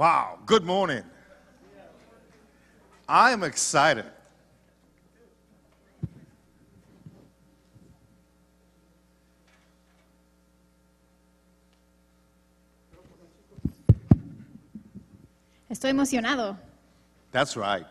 Wow, good morning. I am excited. Estoy emocionado. That's right.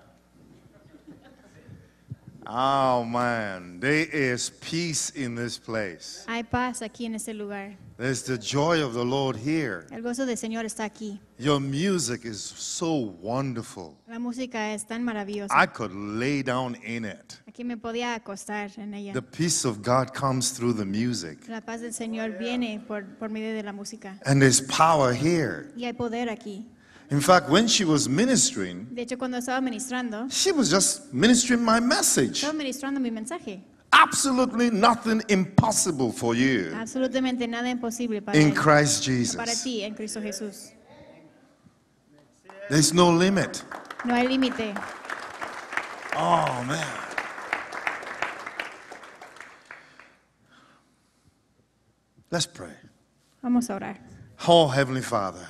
Oh man, there is peace in this place. Hay paz aquí en este lugar. There's the joy of the Lord here. El gozo del Señor está aquí. Your music is so wonderful. La música es tan maravillosa. I could lay down in it. Aquí me podía acostar en ella. The peace of God comes through the music. La paz del Señor viene por, por medio de la música. And there's power here. Y hay poder aquí. In fact, when she was ministering, de hecho, cuando estaba ministrando, she was just ministering my message. Estaba ministrando mi mensaje. Absolutely nothing impossible for you. Absolutamente nada imposible para in él. Christ Jesus. Para ti, en Cristo Jesús. There's no limit. No hay límite. Oh man. Let's pray. Vamos a orar. Oh Heavenly Father.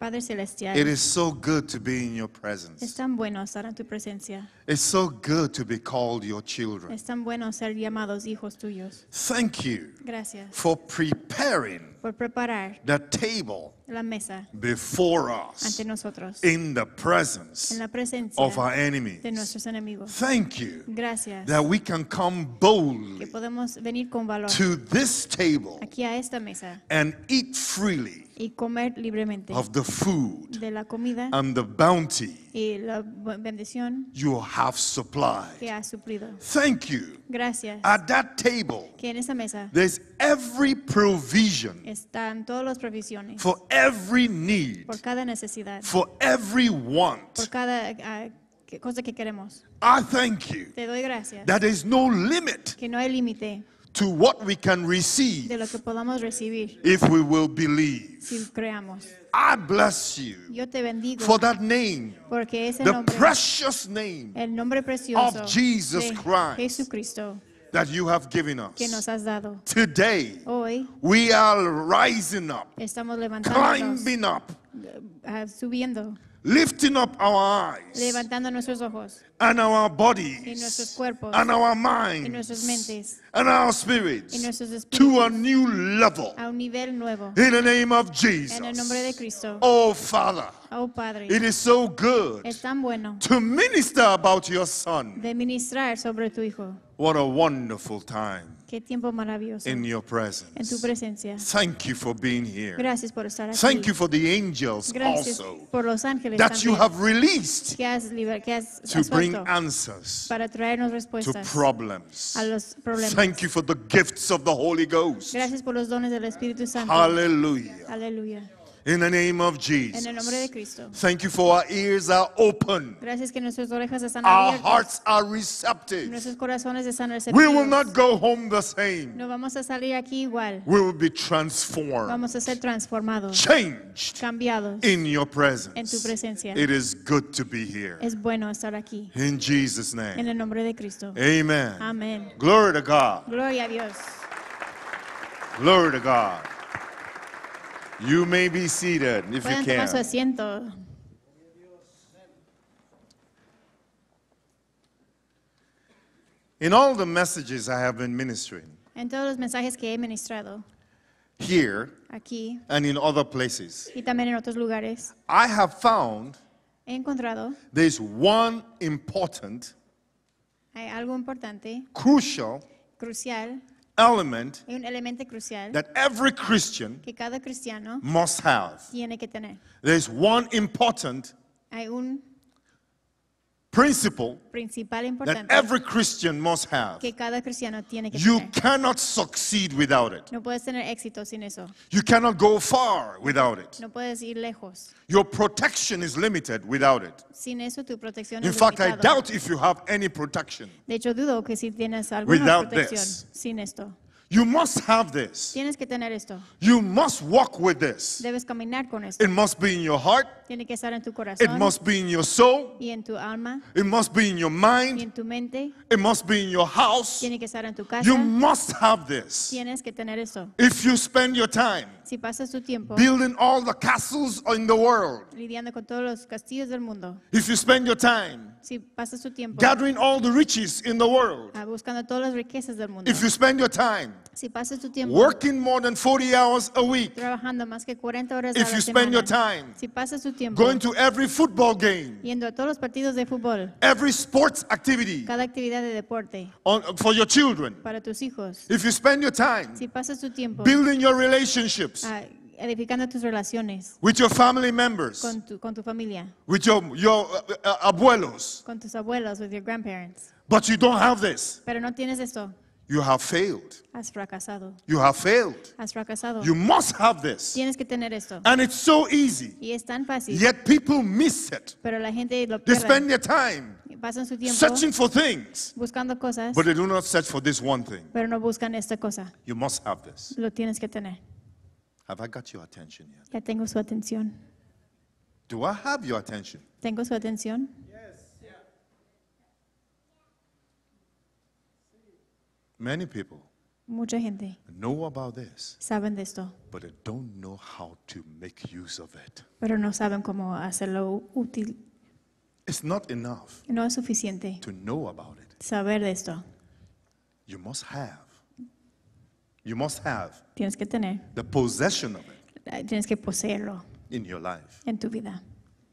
Padre Celestial, it is so good to be in your presence. Es tan bueno estar en tu presencia. It's so good to be called your children. Es tan bueno ser llamados hijos tuyos. Thank you Gracias. for preparing por preparar the table la mesa before us ante nosotros in the presence en la presencia of our enemies. De nuestros enemigos. Thank you Gracias. that we can come boldly podemos venir con valor to this table aquí a esta mesa and eat freely y comer libremente of the food de la comida and the bounty y la bendición you have supplied. que has suplido. Thank you. Gracias. At that table, que en esa mesa there's every provision están todas las provisiones for every need, por cada necesidad, for every want, por cada uh, cosas que queremos. I thank you Te doy gracias That is no limit que no hay límite to what we can receive de lo que podamos recibir if we will believe. si creamos. I bless you Yo te bendigo for that name, porque ese the nombre, precious name el nombre precioso of Jesus de Christ. Jesucristo. that you have given us. Que nos has dado. Today, Hoy, we are rising up, Estamos climbing up, uh, subiendo, lifting up our eyes levantando nuestros ojos and our bodies y nuestros cuerpos and our minds y nuestras mentes and our spirits y nuestros espíritus, to a new level a un nivel nuevo in the name of Jesus en el nombre de Cristo oh father oh padre it is so good es tan bueno to minister about your son de ministrar sobre tu hijo what a wonderful time Qué tiempo maravilloso. in your presence. En tu presencia. Thank you for being here. Gracias por estar aquí. Thank you for the angels Gracias also por los ángeles that you have released que has liber- que has- to bring answers para traernos to problems. a los problemas. Thank you for the gifts of the Holy Ghost. Gracias por los dones del Espíritu Santo. Hallelujah. Hallelujah. In the name of Jesus. En el de Thank you for our ears are open. que orejas están our abiertas. hearts are receptive. corazones están We will not go home the same. No vamos a salir aquí igual. We will be transformed. Vamos a ser Changed. Cambiados. In your presence. En tu It is good to be here. Es bueno estar aquí. In Jesus name. En el de Amen. Amen. Glory to God. Gloria a Dios. Glory to God. You may be seated if you tomar su can. asiento. In all the messages I have been ministering En todos los mensajes que he ministrado here aquí and in other places, y también en otros lugares, I have found he encontrado there's one important, hay algo importante, crucial, crucial, element un elemento crucial that every Christian que cada cristiano must have. Tiene que tener. There's one important hay un principle that every Christian must have. you cannot succeed without it. No you cannot go far without it. No Your protection is limited without it. Eso, In fact, limitado. I doubt if you have any protection. Hecho, si without this. You must have this. Tienes que tener esto. You must walk with this. Debes caminar con esto. It must be in your heart. Tiene que estar en tu corazón. It must be in your soul. Y en tu alma. It must be in your mind. Y en tu mente. It must be in your house. Tiene que estar en tu casa. You must have this. Tienes que tener esto. If you spend your time si pasas tu tiempo building all the castles in the world. Lidiando con todos los castillos del mundo. If you spend your time si pasas tu tiempo gathering all the riches in the world, ah, buscando todas las riquezas del mundo, if you spend your time si pasas tu tiempo working more than 40 hours a week, trabajando más que 40 horas if a la you semana, spend your time si pasas tu tiempo going to every football game, yendo a todos los partidos de fútbol, every sports activity, cada actividad de deporte, on, for your children, para tus hijos, if you spend your time si pasas tu tiempo building your relationships, ah, edificando tus relaciones. With your family members. Con tu, con tu familia. With your, your uh, uh, abuelos. Con tus abuelos, with your grandparents. But you don't have this. Pero no tienes esto. You have failed. Has fracasado. You have failed. Has fracasado. You must have this. Tienes que tener esto. And it's so easy. Y es tan fácil. Yet people miss it. Pero la gente lo They spend their time pasan su tiempo searching for things. Buscando cosas. But they do not search for this one thing. Pero no buscan esta cosa. You must have this. Lo tienes que tener. Have I got your attention yet? Ya tengo su atención. Do I have your attention? Tengo su atención. Many people Mucha gente know about this, saben de esto, but they don't know how to make use of it. pero no saben cómo hacerlo útil. It's not enough No es suficiente to know about it. saber de esto. You must have you must have Tienes que tener, the possession of it eh, tienes que poseerlo in your life. en tu vida.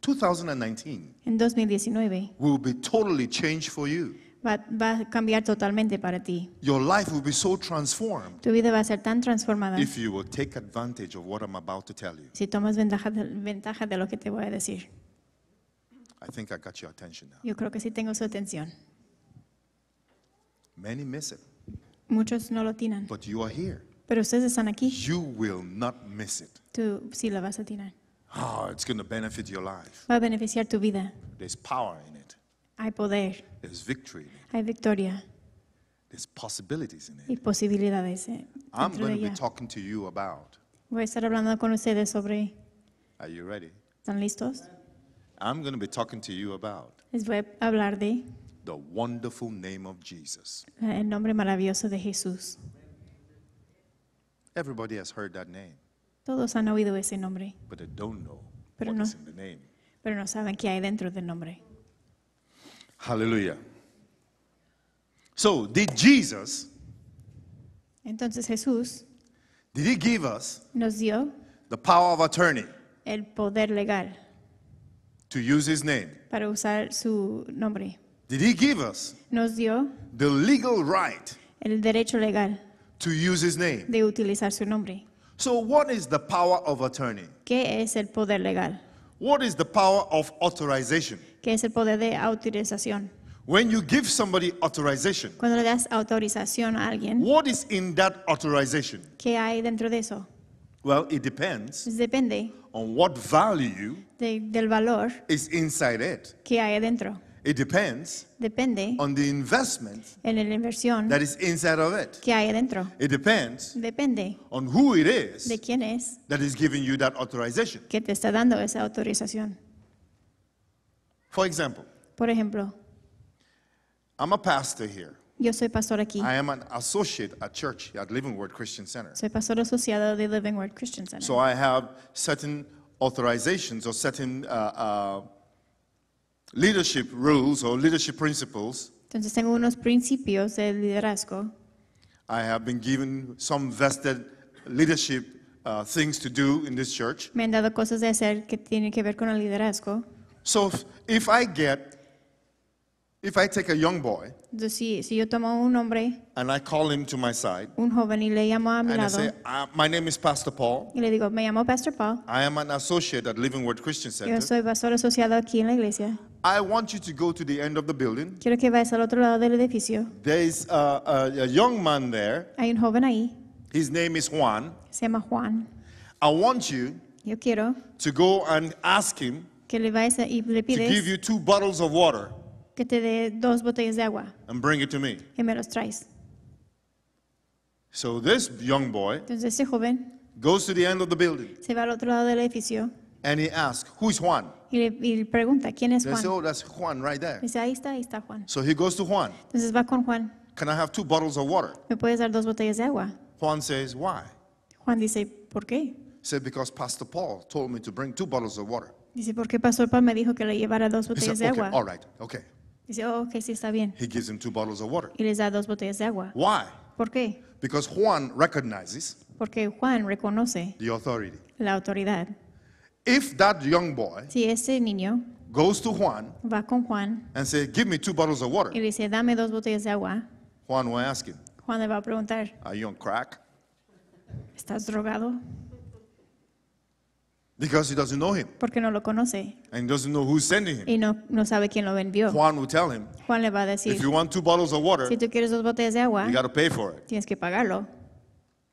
2019 En 2019 will be totally changed for you. va, va a cambiar totalmente para ti. Your life will be so transformed Tu vida va a ser tan transformada if you will take advantage of what I'm about to tell you. si tomas ventaja de, ventaja de lo que te voy a decir. I think I got your attention now. Yo creo que sí tengo su atención. Many miss it. Muchos no lo tienen. But you are here. Pero ustedes están aquí. You will not miss it. Tú sí la vas a tirar. Oh, it's going to benefit your life. Va a beneficiar tu vida. There's power in it. Hay poder. There's victory. Hay victoria. There's possibilities in it. Y posibilidades. Eh, I'm going to be talking to you about. Voy a estar hablando con ustedes sobre. Are you ready? ¿Están listos? I'm going to be talking to you about. Les voy a hablar de the wonderful name of Jesus. El nombre maravilloso de Jesús. Everybody has heard that name, Todos han oído ese nombre, but they don't know Pero what no. is in the name. pero no saben qué hay dentro del nombre. Hallelujah. So, did Jesus, Entonces Jesús did he give us nos dio the power of attorney el poder legal to use his name? para usar su nombre. Did he give us nos dio the legal right el derecho legal to use his name? de utilizar su nombre. So what is the power of attorney? ¿Qué es el poder legal? What is the power of authorization? ¿Qué es el poder de autorización? When you give somebody authorization, Cuando le das autorización a alguien, what is in that authorization? ¿qué hay dentro de eso? Well, it depends Depende on what value de, del valor is inside it. que hay adentro. It depends Depende on the investment en la inversión that is inside of it. que hay adentro. It depends Depende on who it is de quién es that is giving you that authorization. que te está dando esa autorización. For example, Por ejemplo, I'm a pastor here. yo soy pastor aquí. I am an associate at church at Living Word Christian Center. Soy pastor asociado de Living Word Christian Center. So I have certain authorizations or certain uh, uh, leadership rules or leadership principles. Entonces tengo unos principios de liderazgo. I have been given some vested leadership uh, things to do in this church. Me han dado cosas de hacer que tienen que ver con el liderazgo. So if, if I get if I take a young boy, si, si yo tomo un hombre, and I call him to my side, un joven, y le llamo a mi and I say, uh, My name is Pastor Paul. y le digo, me llamo Pastor Paul, I am an associate at Living Word Christian yo Center. soy pastor asociado aquí en la iglesia, I want you to go to the end of the building. quiero que vayas al otro lado del edificio. There is a, a, a young man there. Hay un joven ahí, His name is Juan. se llama Juan. I want you Yo quiero to go and ask him que le vayas a- y le to give you two bottles of water. que te dé dos botellas de agua y me los traes. So this young boy Entonces ese joven goes to the end of the building se va al otro lado del edificio and he asks, Who is Juan? y le, y pregunta, ¿quién es Juan. Juan? say, Oh, that's Juan right there. Dice, ahí está, ahí está Juan. So he goes to Juan. Entonces va con Juan, Can I have two bottles of water? ¿me puedes dar dos botellas de agua? Juan says, Why? Juan dice, ¿por qué? He said, Because Pastor Paul told me to bring two bottles of water. Dice, porque Pastor Paul me dijo que le llevara dos botellas said, de Okay, agua? all right, okay. Dice, oh, sí está bien. He gives him two bottles of water. Y les da dos botellas de agua. Why? ¿Por qué? Because Juan recognizes Porque Juan reconoce the authority. la autoridad. If that young boy Si ese niño goes to Juan va con Juan and says, Give me two bottles of water, y dice, dame dos botellas de agua, Juan will ask him, Juan le va a preguntar, Are you on crack? ¿estás drogado? Because he doesn't know him. Porque no lo conoce. And he doesn't know who's sending him. Y no, no sabe quién lo envió. Juan will tell him. Juan le va a decir. If you want two bottles of water, si tú quieres dos botellas de agua, you got to pay for it. Tienes que pagarlo.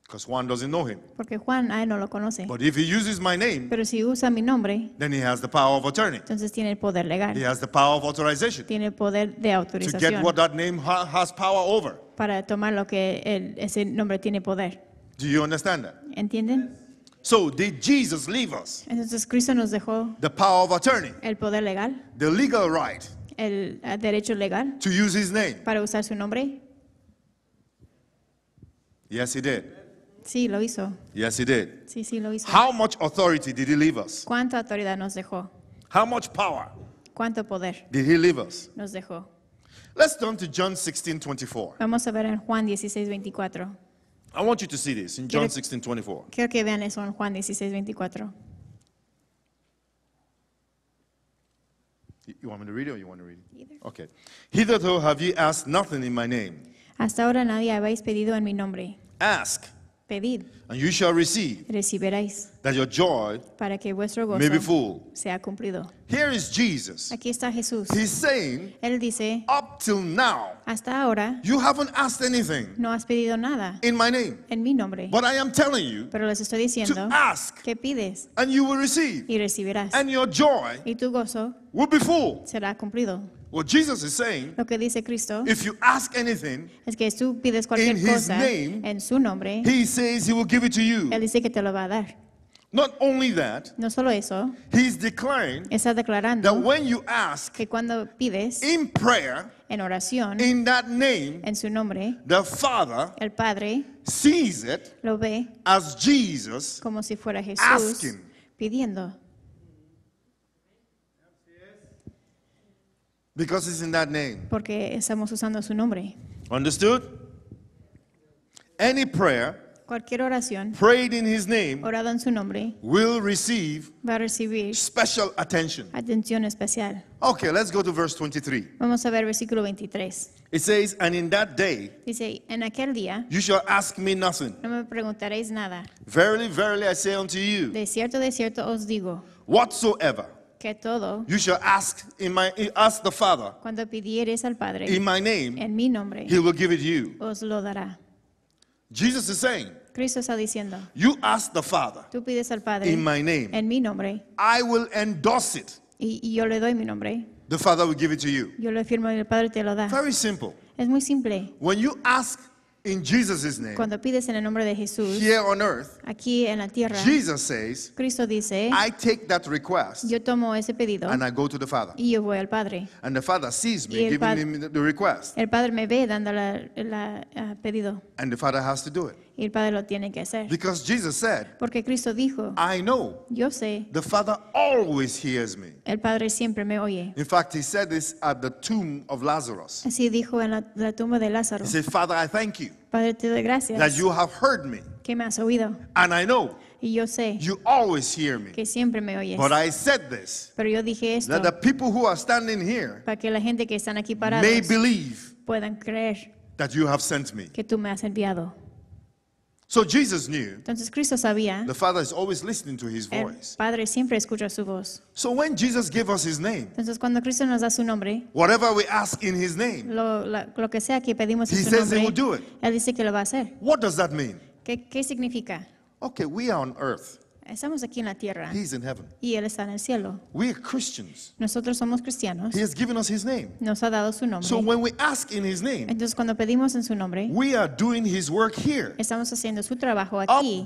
Because Juan doesn't know him. Porque Juan a él no lo conoce. But if he uses my name, pero si usa mi nombre, then he has the power of attorney. Entonces tiene el poder legal. He has the power of authorization. Tiene el poder de autorización. To get what that name ha has power over. Para tomar lo que el, ese nombre tiene poder. Do you understand that? ¿Entienden? So did Jesus leave us? Entonces Cristo nos dejó The power of attorney, el poder legal, the legal right el derecho legal to use his name. para usar su nombre. Yes, he did. Sí, lo hizo. Yes, he did. Sí, sí, lo hizo. How much authority did he leave us? ¿Cuánta autoridad nos dejó? How much power ¿Cuánto poder did he leave us? nos dejó? Let's turn to John 16:24. Vamos a ver en Juan 16, 24. I want you to see this in John 16, 24. Quiero que vean eso en Juan 16, 24. You want me to read it or you want to read it? Either. Okay. Hitherto have ye asked nothing in my name. Hasta ahora nadie habéis pedido en mi nombre. Ask Pedid. And you shall receive. Recibiréis. That your joy para que vuestro gozo may be full. sea cumplido. Here is Jesus. Aquí está Jesús. He's saying, Él dice, up till now, hasta ahora, you haven't asked anything. No has pedido nada. In my name. En mi nombre. But I am telling you. Pero les estoy diciendo. To ask. Que pides. And you will receive. Y recibirás. And your joy. Y tu gozo. Will be full. Será cumplido. What Jesus is saying, Lo que dice Cristo es que tú pides cualquier cosa en su nombre, Él dice que te lo va a dar. Not only that, no solo eso, está declarando que cuando pides en oración, en su nombre, el Padre lo ve como si fuera Jesús pidiendo. Because it's in that name. Porque estamos usando su nombre. Understood? Any prayer cualquier oración prayed in his name orada en su nombre will receive va a recibir special attention. Atención especial. Okay, let's go to verse 23. Vamos a ver versículo 23. It says, and in that day, dice, en aquel día, you shall ask me nothing. No me preguntaréis nada. Verily, verily, I say unto you, de cierto, de cierto os digo, whatsoever que todo you shall ask in my ask the Father cuando pidieres al Padre in my name en mi nombre he will give it you os lo dará Jesus is saying Cristo está diciendo you ask the Father tú pides al Padre in my name en mi nombre I will endorse it y, y yo le doy mi nombre the Father will give it to you yo lo firmo y el Padre te lo da very simple es muy simple when you ask cuando pides en el nombre de Jesús, aquí en la tierra, Jesus dice, I take that request yo tomo ese pedido and I go to the Father. y yo voy al Padre. And the Father sees me giving the request. El Padre me ve dando el ah, pedido. And the Father has to do it. Y el Padre lo tiene que hacer. Because Jesus said, Porque Cristo dijo, I know. Yo sé. The Father always hears me. El Padre siempre me oye. In fact, he said this at the tomb of Lazarus. Así dijo en la, la tumba de Lázaro. He said, Father, I thank you. Padre, te doy gracias. That you have heard me. Que me has oído. And I know. Y yo sé you always hear me. que siempre me oyes. But I said this, Pero yo dije esto that the people who are standing here para que la gente que están aquí parados may believe puedan creer that you have sent me. que tú me has enviado. So Jesus knew. Entonces Cristo sabía. The Father is always listening to his voice. El Padre siempre escucha su voz. So when Jesus gave us his name. Entonces cuando Cristo nos da su nombre. Whatever we ask in his name. Lo, lo que sea que pedimos en su nombre, he says He will do it. Él dice que lo va a hacer. What does that mean? ¿Qué, qué significa? Okay, we are on earth. Estamos aquí en la tierra. Y él está en el cielo. Nosotros somos cristianos. Nos ha dado su nombre. entonces cuando pedimos en su nombre, Estamos haciendo su trabajo aquí.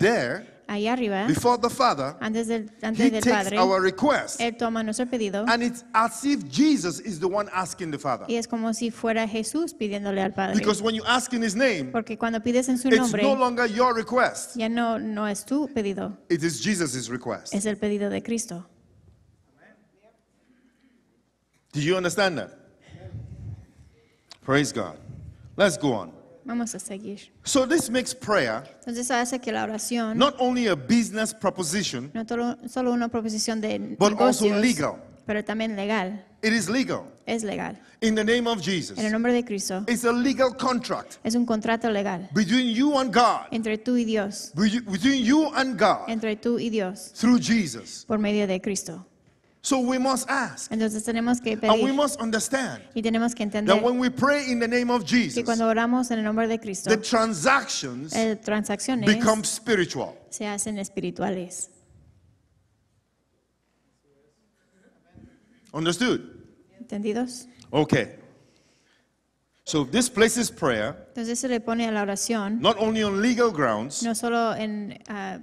ahí arriba, before the Father, antes del, antes he del takes Padre, our request. Él toma nuestro pedido. And it's as if Jesus is the one asking the Father. Y es como si fuera Jesús pidiéndole al Padre. Because when you ask in his name, Porque cuando pides en su it's nombre, no longer your request. ya no, no es tu pedido. It is Jesus's request. Es el pedido de Cristo. Do you understand that? Praise God. Let's go on. Vamos a seguir. So this makes prayer Entonces hace que la oración not only a business proposition, no tolo, solo una proposición de but negocios, also legal. pero también legal. It is legal. Es legal. In the name of Jesus. En el nombre de Cristo. It's a legal contract. Es un contrato legal. Between you and God. Entre tú y Dios. Between you and God. Entre tú y Dios. Through Jesus. Por medio de Cristo. So we must ask. Entonces tenemos que pedir. And we must understand y tenemos que entender that when we pray in the name of Jesus, que cuando oramos en el nombre de Cristo, the transactions eh, transacciones become spiritual. se hacen espirituales. Understood? ¿Entendidos? Okay. So this places prayer Entonces se le pone a la oración not only on legal grounds, no solo en uh,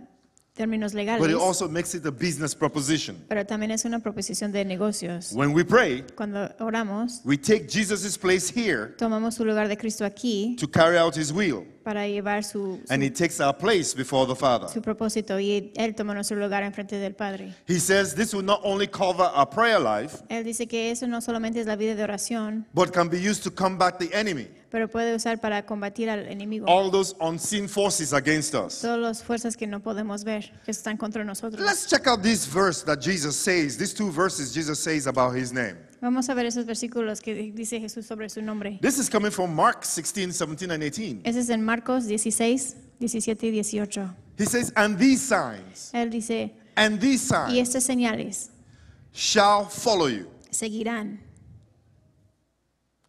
términos legales. But it also makes it a business proposition. Pero también es una proposición de negocios. When we pray, cuando oramos, we take Jesus's place here tomamos su lugar de Cristo aquí to carry out his will para llevar su, su, and he takes our place before the Father. su propósito y él toma nuestro lugar en frente del Padre. He says this will not only cover our prayer life, Él dice que eso no solamente es la vida de oración, but can be used to combat the enemy. pero puede usar para combatir al enemigo. All those unseen forces against us. Todas las fuerzas que no podemos ver que están contra nosotros. Let's check out this verse that Jesus says, these two verses Jesus says about his name. Vamos a ver esos versículos que dice Jesús sobre su nombre. This is coming from Mark 16, 17 and 18. Ese es en Marcos 16, 17 y 18. He says, and these signs. Él dice, and these signs. Y estas señales. Shall follow you. Seguirán.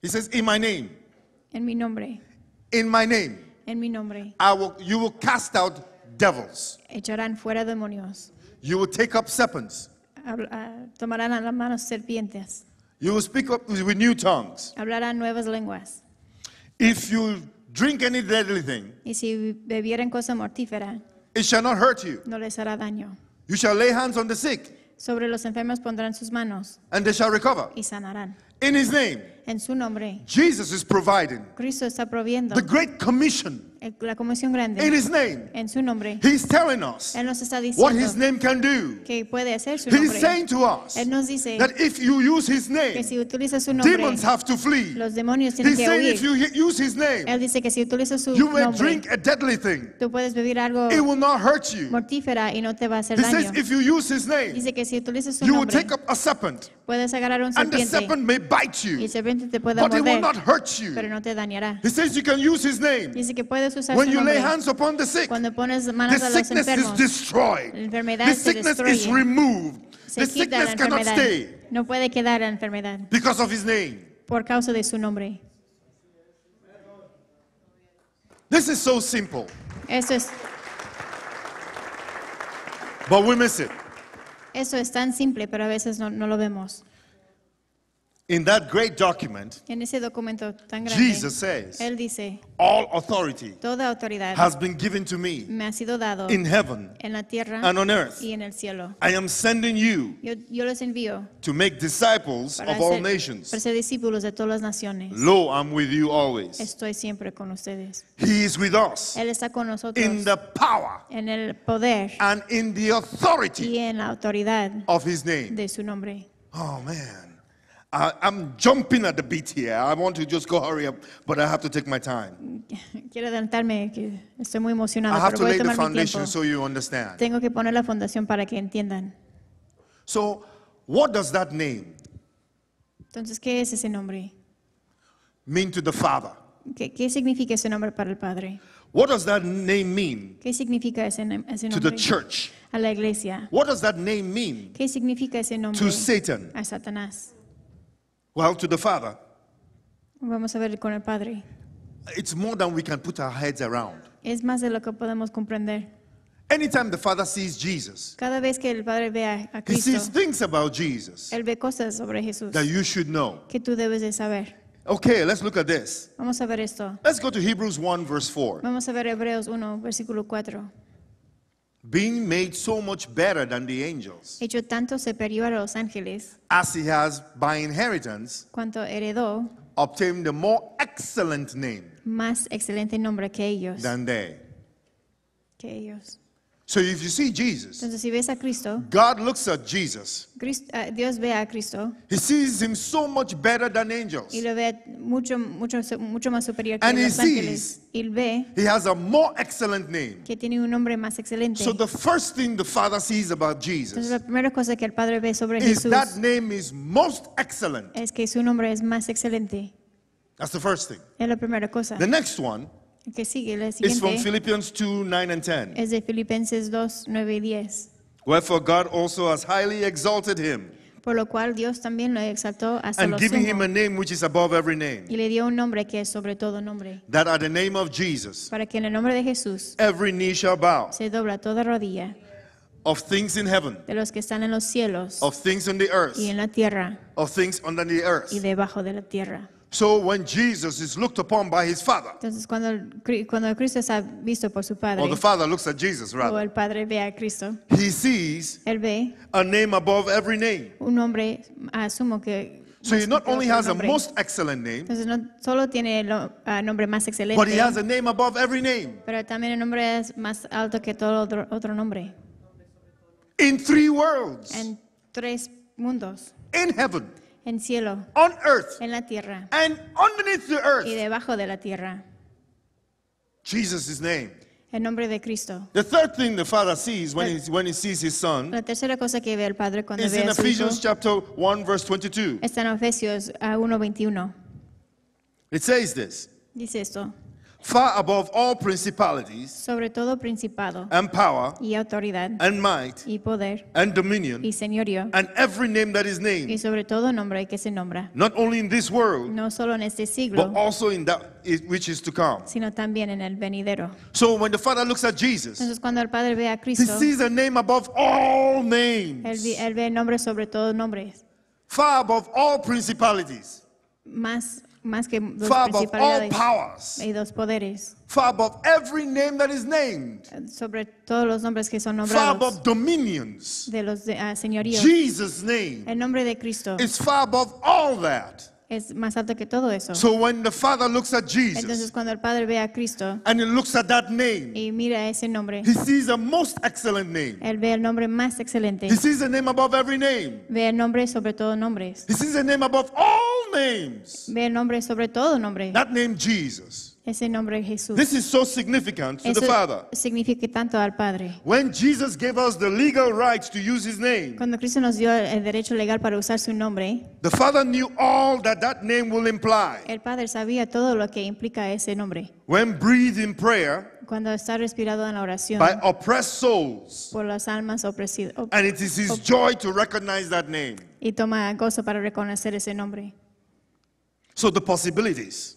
He says, in my name. En mi nombre. In my name. En mi nombre. I will, you will cast out devils. Echarán fuera demonios. You will take up serpents. Ah, tomarán a las manos serpientes. You will speak up with new tongues. Hablarán nuevas lenguas. If you drink any deadly thing, y si bebieren cosa mortífera, it shall not hurt you. No les hará daño. You shall lay hands on the sick. Sobre los enfermos pondrán sus manos. And they shall recover. Y sanarán. In his name. En su nombre. Jesus is providing. Cristo está proviendo. The great commission. Eh, comisión grande. En su nombre. Él nos está diciendo what que puede hacer su nombre. Él nos dice que si utilizas su nombre, los demonios tienen que huir. Él dice que si utilizas su nombre, tú puedes beber algo mortífera y no te va a hacer daño. dice que si utilizas su nombre, will take a puedes agarrar un serpiente. y el serpiente te puede morder, pero no te dañará. He says you can use his Dice que puedes sus When you lay hands upon the sick, cuando pones manos the a los sickness enfermos, is destroyed. La enfermedad the se sickness destruye. is removed. Se the quita sickness la cannot stay no puede quedar la enfermedad because of his name. por causa de su nombre. This is so simple. Eso es. But we miss it. Eso es tan simple, pero a veces no, no lo vemos. In that great document, en ese documento tan grande, Jesus says, él dice, all authority toda autoridad has been given to me, me ha sido dado in heaven en la tierra and on earth. Y en el cielo. I am sending you yo, yo los envío to make disciples of all nations. Para ser discípulos de todas las naciones. Lo, I'm with you always. Estoy siempre con ustedes. He is with us él está con nosotros in the power en el poder and in the authority y en la autoridad of his name. de su nombre. Oh, man. I, am jumping at the beat here. I want to just go hurry up, but I have to take my time. Quiero adelantarme, que estoy muy emocionado, I have to lay the foundation so you understand. Tengo que poner la fundación para que entiendan. So, what does that name Entonces, ¿qué es ese nombre? mean to the Father? ¿Qué, qué significa ese nombre para el Padre? What does that name mean ¿Qué significa ese, nom- ese to the church? A la iglesia. What does that name mean ¿Qué significa ese nombre? to Satan? A Satanás. Well, to the Father. Vamos a ver con el Padre. It's more than we can put our heads around. Es más de lo que podemos comprender. Anytime the Father sees Jesus, Cada vez que el Padre ve a, Cristo, he sees things about Jesus él ve cosas sobre Jesús that you should know. que tú debes de saber. Okay, let's look at this. Vamos a ver esto. Let's go to Hebrews 1, verse 4. Vamos a ver Hebreos 1, versículo 4 being made so much better than the angels, hecho tanto superior a los ángeles, as he has by inheritance cuanto heredó obtained the more excellent name más excelente nombre que ellos than they. que ellos. So if you see Jesus, Entonces, si ves a Cristo, God looks at Jesus. Christ, uh, eh, Dios ve a Cristo. He sees him so much better than angels. Y lo ve mucho, mucho, mucho más superior que and los he ángeles. Sees, y ve he has a more excellent name. Que tiene un nombre más excelente. So the first thing the Father sees about Jesus Entonces, la primera cosa que el Padre ve sobre is Jesús that name is most excellent. es que su nombre es más excelente. That's the first thing. Es la primera cosa. The next one que sigue, la is from Philippians 2 9 and 10. es de Filipenses 2, 9 y 10. Wherefore God also has highly exalted him Por lo cual Dios también lo exaltó hasta and lo given him a name which is above every name, y le dio un nombre que es sobre todo nombre, that at the name of Jesus para que en el nombre de Jesús every knee shall bow, se dobla toda rodilla of things in heaven, de los que están en los cielos of things on the earth, y en la tierra of things under the earth, y debajo de la tierra. So when Jesus is looked upon by his father, Entonces cuando, cuando Cristo es visto por su padre, or the father looks at Jesus rather, o el padre ve a Cristo, he sees él ve a name above every name. Un nombre asumo que So he not only has a most excellent name, Entonces no solo tiene el uh, nombre más excelente, but he has a name above every name. Pero también el nombre es más alto que todo otro, otro nombre. In three worlds. En tres mundos. In heaven. en cielo, on earth, en la tierra and underneath the earth. y debajo de la tierra. Jesus' name. En nombre de Cristo. The third thing the father sees when, la, he, when he sees his son la tercera cosa que ve el padre cuando is ve in a su Ephesians hijo, chapter 1 verse 22. Está en Efesios 1:21. Ah, It says this. Dice esto. far above all principalities sobre todo principado and power y autoridad and might y poder and dominion y señorío and every name that is named y sobre todo nombre que se nombra not only in this world no solo en este siglo but also in that which is to come sino también en el venidero so when the father looks at Jesus entonces cuando el padre ve a Cristo he sees a name above all names él, él ve el nombre sobre todo nombres far above all principalities más más que dos far above all powers, y dos poderes, far above every name that is named, sobre todos los nombres que son far above dominions, de los de- ah, señoríos. Jesus' name El nombre de Cristo is far above all that es más alto que todo eso. So when the father looks at Entonces Jesus cuando el padre ve a Cristo and he looks at that name, y mira ese nombre, he sees a most excellent name. él ve el nombre más excelente. He sees a name above every name. Ve el nombre sobre todo nombres. He sees a name above all names. Ve el nombre sobre todo nombre. That name Jesus. Es el nombre de Jesús. This is so significant to Eso the Father. significa tanto al Padre. When Jesus gave us the legal rights to use his name, Cuando Cristo nos dio el derecho legal para usar su nombre, the Father knew all that that name will imply. el Padre sabía todo lo que implica ese nombre. When breathed in prayer, cuando está respirado en la oración by oppressed souls, por las almas opresidas. op- and it is his joy to recognize that name. y toma gozo para reconocer ese nombre. So the possibilities.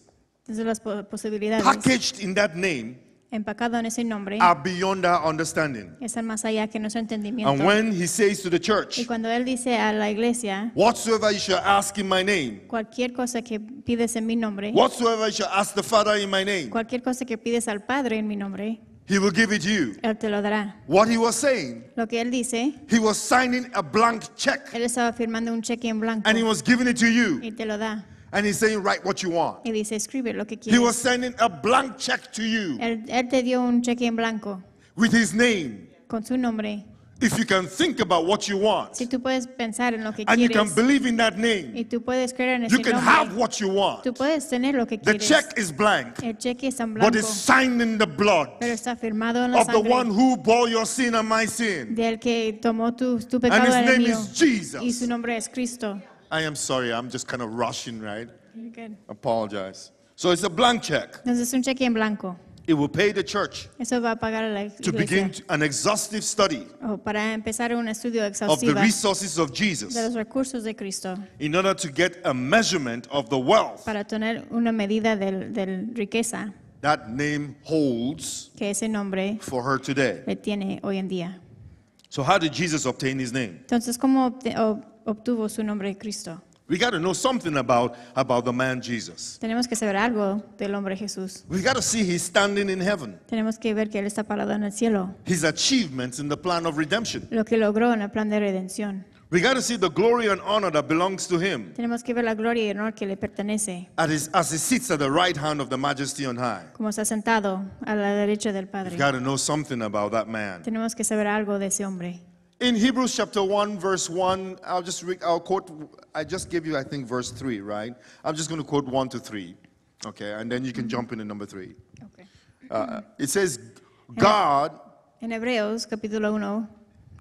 Entonces las posibilidades packaged in that name empacado en ese nombre are beyond our understanding. están más allá que nuestro entendimiento. And when he says to the church, y cuando él dice a la iglesia, whatsoever you shall ask in my name, cualquier cosa que pides en mi nombre, whatsoever you shall ask the Father in my name, cualquier cosa que pides al Padre en mi nombre, He will give it you. Él te lo dará. What he was saying, lo que él dice, he was signing a blank check. Él estaba firmando un cheque en blanco. And he was giving it to you. Y te lo da. And he's saying, write what you want. Y dice, escribe lo que quieres. He was sending a blank check to you Él, él te dio un cheque en blanco with his name. con su nombre. If you can think about what you want Si tú puedes pensar en lo que and you can believe in that name, y tú puedes creer en ese you can nombre, have what you want. tú puedes tener lo que The check is blank, El cheque en but it's signed in the blood pero está firmado en la of the one who bore your sin and my sin. del que tomó tu, tu And his name mío. is Jesus. Y su nombre es Cristo. I am sorry, I'm just kind of rushing, right? You're good. Apologize. So it's a blank check. Entonces es un cheque en blanco. It will pay the church Eso va a pagar a la to begin an exhaustive study Oh, para empezar un estudio of the resources of Jesus. de los recursos de Cristo in order to get a measurement of the wealth para tener una medida del del riqueza that name holds que ese nombre for her today. le tiene hoy en día. So, how did Jesus obtain his name? Entonces, ¿cómo obte- obtuvo su nombre Cristo. Tenemos que saber algo del hombre Jesús. Tenemos que ver que él está parado en el cielo. His achievements Lo que logró en el plan de redención. Tenemos que ver la gloria y el honor que le pertenece. como as he Como está sentado a la derecha del Padre. Tenemos que saber algo de ese hombre. In Hebrews chapter 1, verse 1, I'll just read, I'll quote, I just gave you, I think, verse 3, right? I'm just going to quote 1 to 3, okay? And then you can jump into number 3. Okay. Uh, it says, God. In Hebreos, capítulo 1,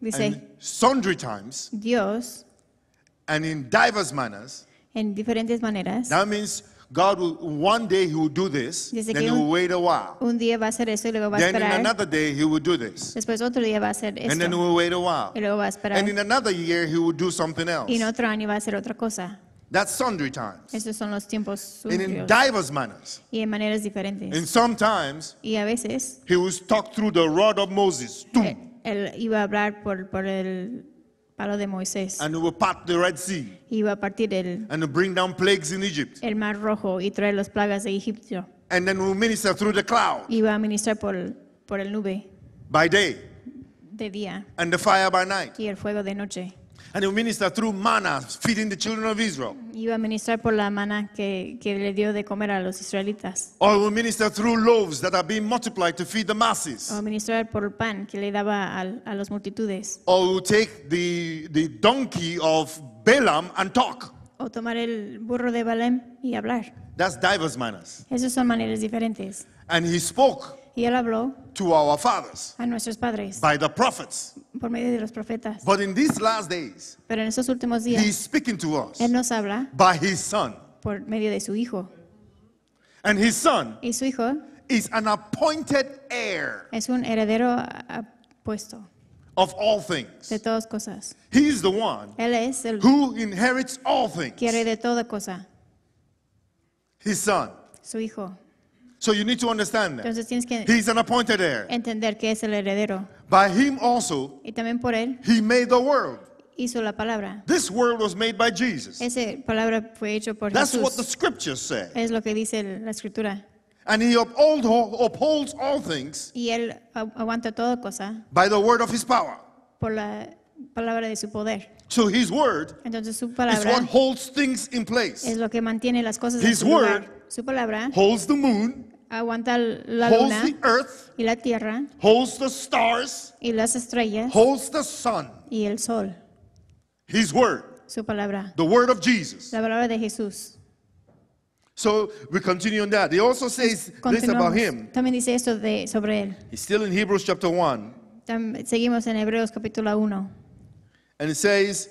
dice. Sundry times. Dios. And in diverse manners. En diferentes maneras. That means God will, one day he will do this, Dice then he will un, wait a while. un día va a hacer eso y luego va a Then in another day he will do this, Después otro día va a hacer esto. and then he will wait a while. y luego va a esperar. And in another year he will do something else. Y en otro año va a hacer otra cosa. That's sundry times. Esos son los tiempos And in diverse divers manners. y en maneras diferentes. And sometimes Y a veces he will talk through the rod of Moses. él iba a hablar por, por el y va a partir el, mar rojo y traer las plagas de Egipto. Y va a ministrar por, el nube. De día. Y el fuego de noche. And he'll minister through manna, feeding the children of Israel. Iba a ministrar por la manna que, que le dio de comer a los israelitas. Or will minister through loaves that are being multiplied to feed the masses. O ministrar por el pan que le daba a a las multitudes. Or will take the, the donkey of Balaam and talk. O tomar el burro de Balaam y hablar. That's diverse manners. Esos son maneras diferentes. And he spoke. Y él habló to our fathers a nuestros padres by the prophets. por medio de los profetas. But in these last days, Pero en últimos días, he's speaking to us él nos habla by his son. por medio de su hijo. And his son y su hijo is an appointed heir es un heredero apuesto of all things. De todas cosas. He is the one él es el who inherits all things. Quiere de toda cosa. His son. Su hijo. So you need to understand that. Entonces tienes que He's an appointed heir. entender que es el heredero. By him also, Y también por él he made the world. hizo la palabra. This world was made by Jesus. Esa palabra fue por That's what the scriptures say. Es lo que dice la escritura. And he uphold, upholds all things Y él aguanta toda cosa by the word of his power. por la palabra de su poder. So his word Entonces su is what holds things in place. es lo que mantiene las cosas en His su lugar. word Su palabra holds the moon, aguanta la holds luna the earth, y la tierra, holds the stars, y las estrellas, holds the sun, y el sol. His word, su palabra, the word of Jesus. La palabra de Jesús. So we continue on that. He also says this about him. También dice esto de, sobre él. He's still in Hebrews chapter 1. Seguimos en Hebreos capítulo 1. And it says,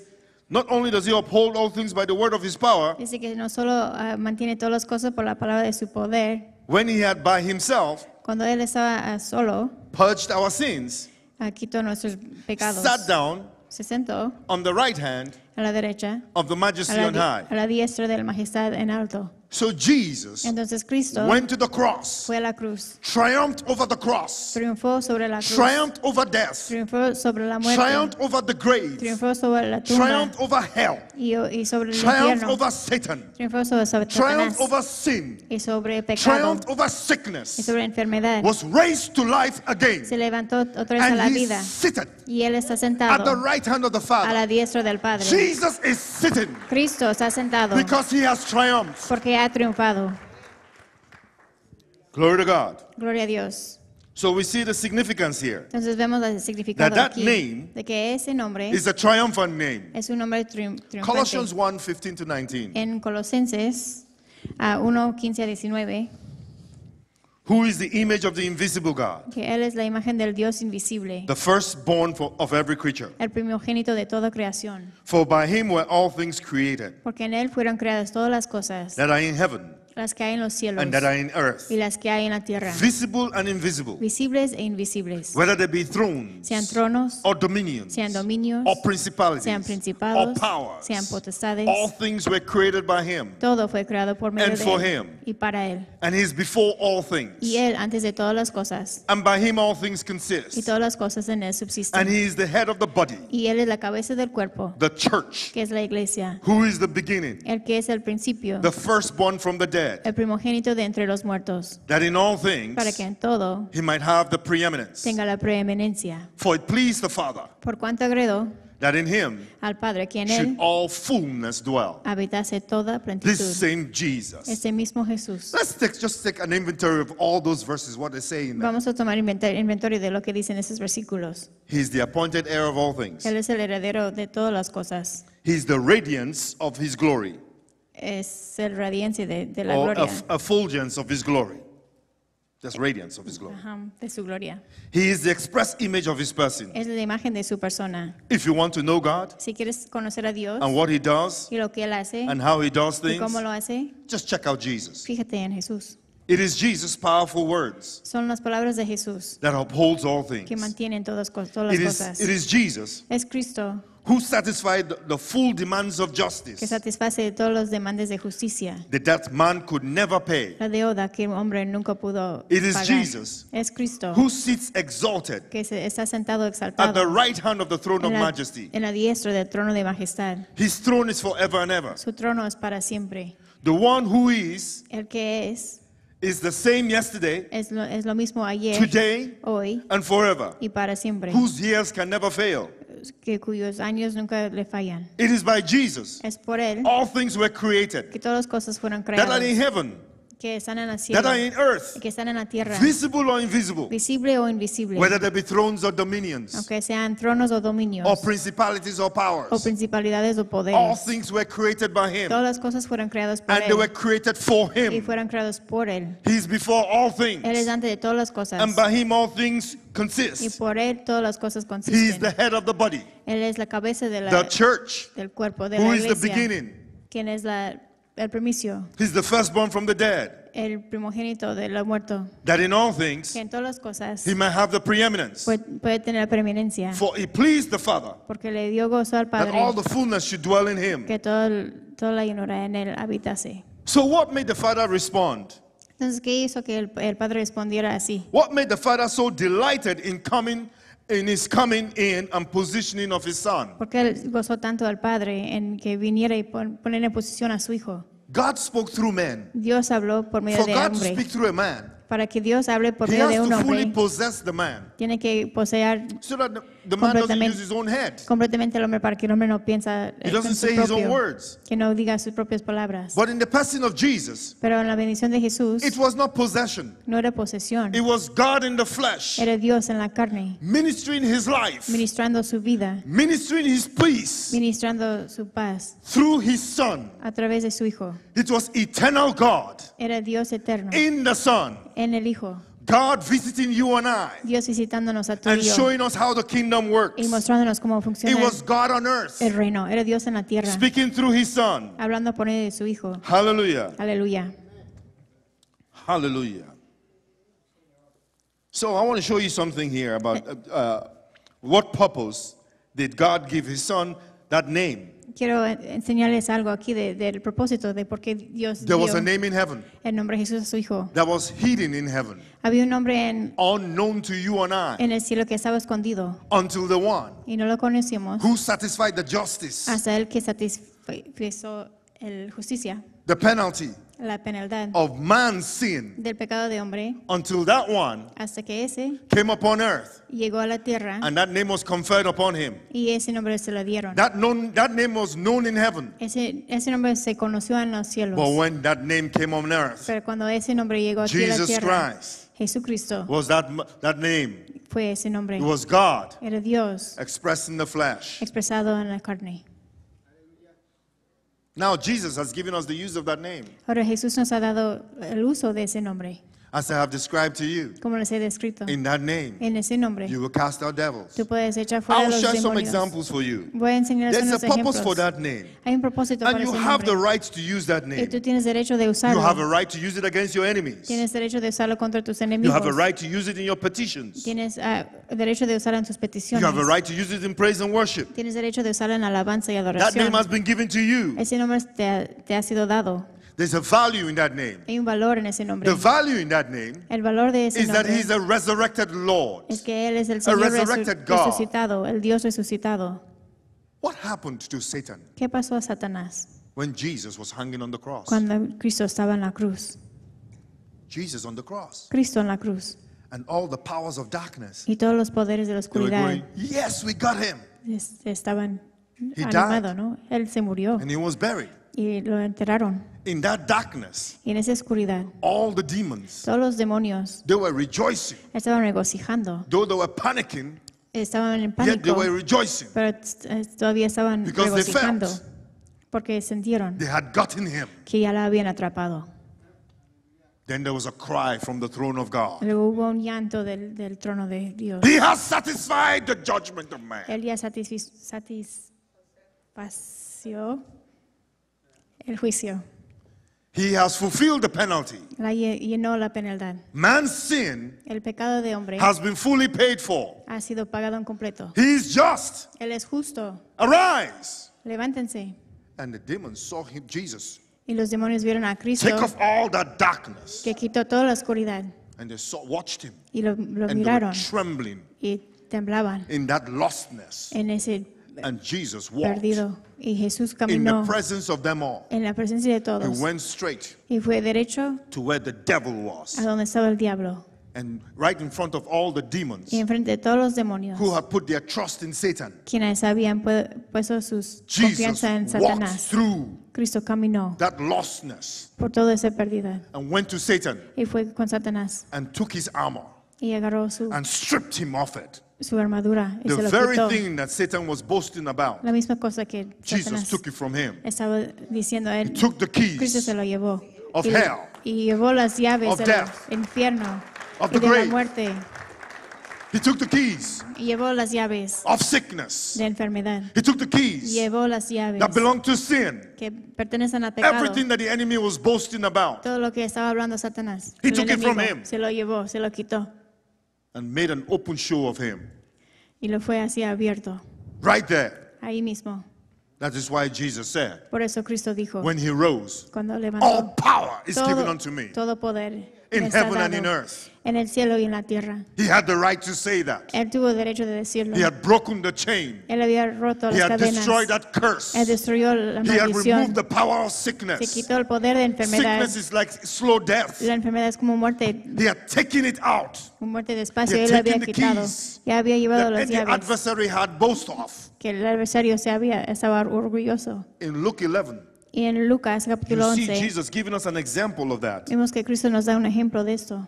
not only does he uphold all things by the word of his power, dice que no solo uh, mantiene todas las cosas por la palabra de su poder, when he had by himself cuando él estaba eh, solo, purged our sins, quitó nuestros pecados, sat down se sentó on the right hand a la derecha, of the majesty a la, on high. A la diestra del majestad en alto. So Jesus Entonces Cristo went to the cross, fue a la cruz, triumphed over the cross, triunfó sobre la cruz, triumphed over death, triunfó sobre la muerte, triumphed over the grave, triunfó sobre la tumba, triumphed over hell, y, y sobre triumphed over Satan, triunfó sobre triumphed over sin, y sobre pecado, triumphed over sickness, y sobre enfermedad, was raised to life again, se levantó otra vez and a la vida, seated y él está sentado at the right hand of the Father. a la diestra del Padre. Jesus is sitting Cristo está sentado because he has triumphed. porque ha triunfado. Glory to God. Gloria a Dios. So we see the significance here. Entonces vemos el significado that aquí, that name de que ese nombre is a triumphant name. Es un nombre triun triunfante. Colossians 1, 15 to 19. En Colosenses uh, 1, 15 a 19. Who is the image of the invisible God? Que él es la imagen del Dios invisible. The firstborn for, of every creature. El primogénito de toda creación. For by him were all things created. Porque en él fueron creadas todas las cosas. That are in heaven. las que hay en los cielos y las que hay en la tierra, visible and invisible, visibles e invisibles, whether they be thrones, sean tronos, or dominions, sean dominios, or principalities, sean principados, or powers, sean potestades, all things were created by him, todo fue creado por medio and de for él him, y para él, and he is before all things, y él antes de todas las cosas, and by him all things consist, y todas las cosas en él subsisten, and he is the head of the body, y él es la cabeza del cuerpo, the church, que es la iglesia, who is the beginning, el que es el principio, the firstborn from the dead dead, el primogénito de entre los muertos, that in all things para que en todo he might have the preeminence. tenga la preeminencia. For it pleased the Father Por cuanto agredó that in him al Padre quien should él all fullness dwell. habitase toda plenitud. This same Jesus. Ese mismo Jesús. Let's take, just take an inventory of all those verses, what they say in there. Vamos a tomar inventa- inventario de lo que He's the appointed heir of all things. Él es el heredero de todas las cosas. He's the radiance of his glory es el radiance de, de la or a eff- of His glory. That's radiance of His glory. de su gloria. He is the express image of His person. Es la imagen de su persona. If you want to know God Si quieres conocer a Dios and what He does y lo que Él hace and how He does y things, cómo lo hace, just check out Jesus. fíjate en Jesús. It is Jesus' powerful words Son las palabras de Jesús that upholds all things. que mantienen todas, todas las cosas. it is Jesus Es Cristo who satisfied the full demands of justice. Que satisface todos los demandes de justicia. The debt man could never pay. La deuda que el hombre nunca pudo It is pagar. Jesus. Es Cristo. Who sits exalted. Que se está sentado exaltado. At the right hand of the throne en la, of majesty. En la diestra del trono de majestad. His throne is forever and ever. Su trono es para siempre. The one who is. El que es. is the same yesterday, es lo, es lo ayer, today, hoy, and forever, y para siempre, whose years can never fail que cuyos años nunca le fallan. It is by Jesus. Es por él. All things were created. Que todas las cosas fueron creadas. That in heaven. que están en la that are in tierra, earth, que están en la tierra, visible or invisible, visible o invisible, whether they be thrones or dominions, aunque sean tronos o dominios, or principalities or powers. o principalidades o All things were created by him, Todas las cosas fueron creadas por and they were created for him, y fueron creadas por él. He is before all things, Él es things, antes de todas las cosas and by him all things consist, y por él todas las cosas consisten. He is the head of the body, Él es la cabeza de la- the church, del cuerpo de la iglesia. who is the beginning, quien es la el primicio. He's the firstborn from the dead. El primogénito de los muertos. That in all things que en todas las cosas he may have the preeminence. Puede, puede tener la preeminencia. For he pleased the Father. Porque le dio gozo al Padre. That all the fullness should dwell in him. Que todo, toda la llenura en él habitase. So what made the Father respond? Entonces, ¿qué hizo que el, el Padre respondiera así? What made the Father so delighted in coming in his coming in and positioning of his son. Porque él gozó tanto al Padre en que viniera y pon, poner en posición a su hijo. God spoke through men. Dios habló por medio For de God hombre. To speak through a man, para que Dios hable por medio de un to fully possess the man, tiene que poseer so that the, the man doesn't use his own head. Completamente el hombre para que el hombre no piensa He eh, doesn't say his own words. Que no diga sus propias palabras. But in the person of Jesus, Pero en la bendición de Jesús, it was not possession. No era posesión. It was God in the flesh. Era Dios en la carne. Ministering his life. Ministrando su vida. Ministering his peace. Ministrando su paz. Through his son. A través de su hijo. It was eternal God. Era Dios eterno. In the son. En el hijo. God visiting you and I. Dios visitándonos a tú and showing us how the kingdom works. Y mostrándonos cómo funciona. It was God on earth. El reino era Dios en la tierra. Speaking through his son. Hablando por medio de su hijo. Hallelujah. Hallelujah. So I want to show you something here about uh, uh, what purpose did God give his son that name. quiero enseñarles algo aquí de, del propósito de por qué Dios There dio was a name el nombre de Jesús a su hijo. that was hidden in heaven, Había un nombre en, unknown to you and I, en el cielo que estaba escondido until the one y no lo conocimos who satisfied the justice, hasta el que satisfizo el justicia. the penalty la of man's sin del pecado de hombre until that one hasta que ese came upon earth llegó a la tierra and that name was conferred upon him. y ese nombre se lo dieron. That, known, that name was known in heaven. Ese, ese nombre se conoció en los cielos. But when that name came on earth, Pero cuando ese nombre llegó aquí a la Jesus tierra, Christ Jesucristo was that, that name. fue ese nombre. It was God Era Dios expressed in the flesh. expresado en la carne. Now Jesus has given us the use of that name. Ahora Jesús nos ha dado el uso de ese nombre as I have described to you. Como les he descrito. In that name. En ese nombre. You will cast out devils. Tú puedes echar fuera I will los share demonios. some examples for you. Voy a enseñarles There's a purpose ejemplos. for that name. Hay un propósito and para you ese have nombre. the right to use that name. Y tú tienes derecho de usarlo. You have a right to use it against your enemies. Tienes derecho de usarlo contra tus enemigos. You have a right to use it in your petitions. Tienes uh, derecho de usarlo en tus peticiones. You have a right to use it in praise and worship. Tienes derecho de usarlo en alabanza y adoración. That name has been given to you. Ese nombre te ha, te ha sido dado. There's a value in that name. Hay un valor en ese nombre. The value in that name el valor de ese is that he's a resurrected Lord. Es que él es el Señor resu God. resucitado, el Dios resucitado. What happened to Satan? ¿Qué pasó a Satanás? When Jesus was hanging on the cross. Cuando Cristo estaba en la cruz. Jesus on the cross. Cristo en la cruz. And all the powers of darkness. Y todos los poderes de la oscuridad. Going, yes, we got him. Estaban animados, ¿no? Él se murió. And he was buried y lo enterraron. In that darkness, en esa oscuridad, all the demons, todos los demonios, they were rejoicing. Estaban regocijando. Though they were panicking, estaban en pánico. Yet they were rejoicing. Pero eh, todavía estaban because regocijando. porque sintieron they had gotten him. que ya la habían atrapado. Then there was a cry from the throne of God. Luego hubo un llanto del, del trono de Dios. He has satisfied the judgment of man. Él ya satisfació el juicio. He has fulfilled the penalty. La llenó la penalidad. Man's sin el pecado de hombre has been fully paid for. Ha sido pagado en completo. He is just. Él es justo. Arise. Levántense. And the demons saw him, Jesus. Y los demonios vieron a Cristo. Take off all that darkness. Que quitó toda la oscuridad. And they saw, watched him. Y lo, lo and miraron. They were trembling. Y temblaban. In that lostness. En ese And Jesus walked perdido. Y Jesús in the presence of them all. en la presencia de He went straight y fue derecho to where the devil a was. donde estaba el diablo And right in front of all the demons y enfrente de todos los demonios who had put their trust in Satan. quienes habían pu- puesto Jesus confianza en walked through Cristo caminó that lostness por toda esa pérdida and went to Satan y fue con Satanás and took his armor y agarró su, su armadura y thing that Satan was boasting about, La misma cosa que Jesus estaba diciendo a took se lo llevó. y, llevó las llaves infierno de la muerte. He llevó las llaves of sickness. enfermedad. He llevó las llaves que pertenecen pecado. Everything that the enemy was boasting about. Todo lo que estaba hablando Satanás. He took it from him. Se lo llevó, se lo quitó. and made an open show of him. Y lo fue así abierto. Right there. Ahí mismo. That is why Jesus said. Por eso Cristo dijo. When he rose. Cuando levantó. All power is todo, given unto me. Todo poder in heaven and in earth. En el cielo y en la tierra. He had the right to say that. Él tuvo derecho de decirlo. He had broken the chain. Él había roto he las had cadenas. destroyed that curse. Él destruyó la he had removed the power of sickness. Se quitó el poder de enfermedad. Sickness is like slow death. La enfermedad es como muerte, He had taken it out. muerte despacio. He had Él había taken the quitado. keys Ya había llevado that las any llaves adversary had boast of. que el adversario se había, estaba orgulloso. In Luke 11, en Lucas capítulo You see Jesus giving us an example of that. vemos que Cristo nos da un ejemplo de esto.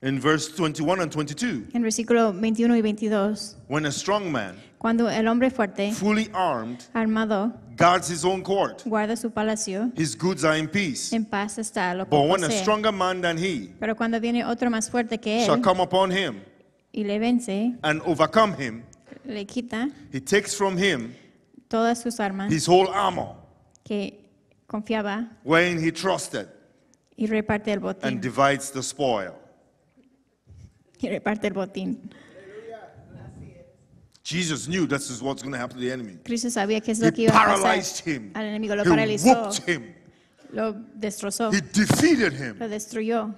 In verse 21 and 22, En versículo 21 y 22, when a strong man, cuando el hombre fuerte, fully armed, armado, guards his own court, guarda su palacio, his goods are in peace. en paz está lo que But when a stronger man than he Pero cuando viene otro más fuerte que él, shall come upon him y le vence, and overcome him, le quita he takes from him todas sus armas, his whole armor que confiaba wherein he trusted y reparte el and botín. divides the spoil. Y reparte el botín. Jesus knew this is what's going to happen to the enemy. Cristo sabía que es lo que He iba a paralyzed him. al enemigo. Lo He paralizó, whooped him. lo destrozó, He defeated him. lo destruyó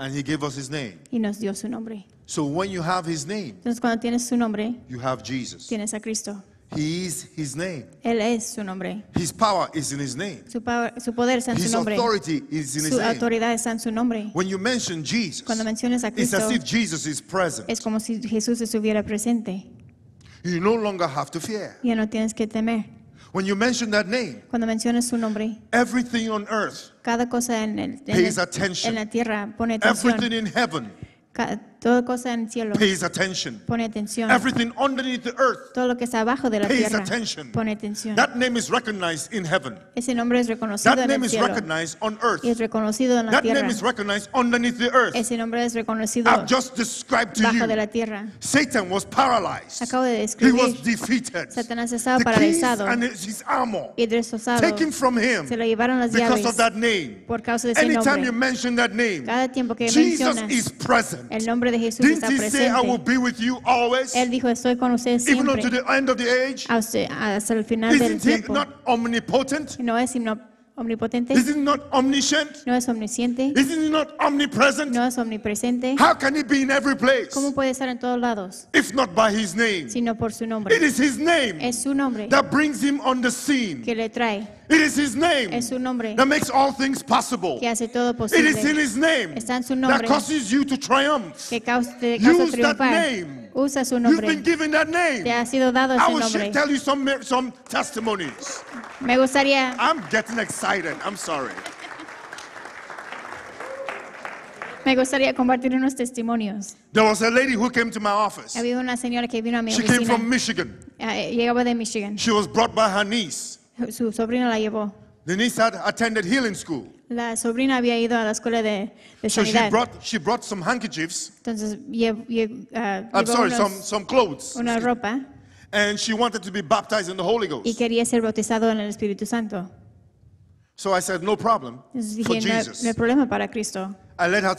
And he gave us his name. y nos dio su nombre. So when you have his name, Entonces cuando tienes su nombre, you have Jesus. tienes a Cristo. He is his name. Él es su nombre. His power is in his name. Su, power, su poder está en his su nombre. Authority is in his su autoridad está en su nombre. When you mention Jesus, Cuando mencionas a Cristo, it's as if Jesus is present. es como si Jesús estuviera presente. You no longer have to fear. Ya no tienes que temer. When you mention that name, Cuando mencionas su nombre, everything on earth cada cosa en, el, en, el, attention. en la tierra pone atención. Everything in heaven. Cada, todo cosa en cielo. Pays attention. Pone atención. Everything underneath the earth. Todo lo que está abajo de la Pays tierra. Attention. Pone atención. That name is recognized in heaven. Ese nombre es reconocido That en el cielo. That name Is recognized on earth. Y es reconocido en la That tierra. Name is recognized underneath the earth. Ese nombre es reconocido I've just described to you. de la tierra. Satan was paralyzed. Acabo de describir. He was defeated. Satanás estaba the paralizado. And his armor. Y destrozado. Taken from him. Se lo llevaron las llaves. Because of that name. Por causa de ese Anytime nombre. you mention that name. Cada tiempo que Jesus mencionas. is present. El nombre nombre de Jesús Didn't está he say, I will be with you always, Él dijo, estoy con ustedes even to the end of the age? hasta el final Isn't he tiempo. not omnipotent? ¿No es omno- Omnipotente. Is it not omniscient? No es omnisciente. Is it not omnipresent? No es omnipresente. How can he be in every place? ¿Cómo puede estar en todos lados? If not by his name. Sino por su nombre. It is his name. Es su nombre. That brings him on the scene. Que le trae. It is his name. Es su nombre. That makes all things possible. Que hace todo posible. It is in his name. Está en su nombre. That causes you to triumph. Que causa, te causa Use triunfar. that name. Usa su nombre. You've been given that name. Te ha sido dado ese I will nombre. tell you some, some testimonies. Me gustaría. I'm getting excited. I'm sorry. Me gustaría compartir unos testimonios. There was a lady who came to my office. Había una señora que vino a mi She oficina. came from Michigan. Ah, eh, llegaba de Michigan. She was brought by her niece. Su sobrina la llevó. The niece had attended healing school. La sobrina había ido a la escuela de, de So Entonces ropa y quería ser bautizado en el Espíritu Santo. So Entonces dije, no, problema para Cristo. I led her